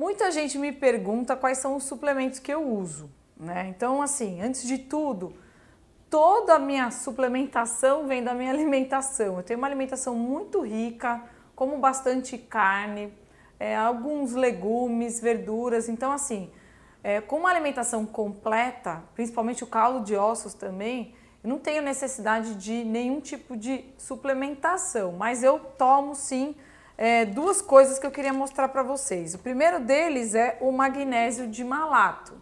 Muita gente me pergunta quais são os suplementos que eu uso, né? Então, assim, antes de tudo, toda a minha suplementação vem da minha alimentação. Eu tenho uma alimentação muito rica, como bastante carne, é, alguns legumes, verduras. Então, assim, é, com uma alimentação completa, principalmente o caldo de ossos também, eu não tenho necessidade de nenhum tipo de suplementação, mas eu tomo sim é, duas coisas que eu queria mostrar para vocês. O primeiro deles é o magnésio de malato.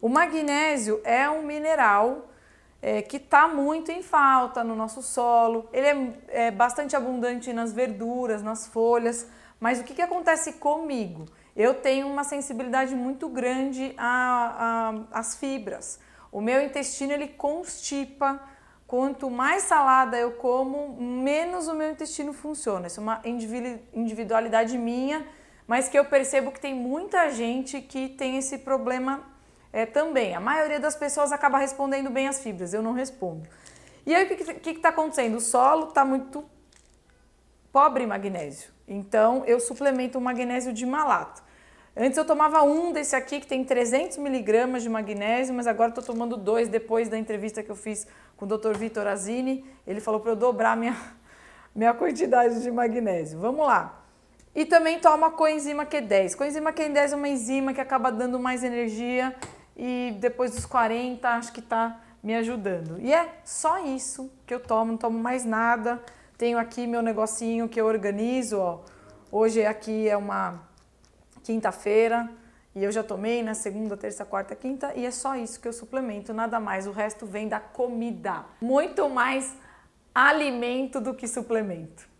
O magnésio é um mineral é, que está muito em falta no nosso solo. Ele é, é, bastante abundante nas verduras, nas folhas. Mas o que, que acontece comigo? Eu tenho uma sensibilidade muito grande às fibras. O meu intestino ele constipa quanto mais salada eu como, menos o meu intestino funciona. Isso é uma individualidade minha, mas que eu percebo que tem muita gente que tem esse problema é, também. A maioria das pessoas acaba respondendo bem as fibras, eu não respondo. E aí o que está acontecendo? O solo está muito pobre em magnésio, então eu suplemento o magnésio de malato. Antes eu tomava um desse aqui que tem 300 miligramas de magnésio, mas agora estou tomando dois depois da entrevista que eu fiz com o Dr. Vitor Azini. Ele falou para eu dobrar minha, minha quantidade de magnésio. Vamos lá. E também toma coenzima Q10. Coenzima Q10 é uma enzima que acaba dando mais energia e depois dos 40 acho que está me ajudando. E é só isso que eu tomo, não tomo mais nada. Tenho aqui meu negocinho que eu organizo, ó. Hoje aqui é uma quinta-feira e eu já tomei na né, segunda, terça, quarta, quinta e é só isso que eu suplemento, nada mais. O resto vem da comida. Muito mais alimento do que suplemento.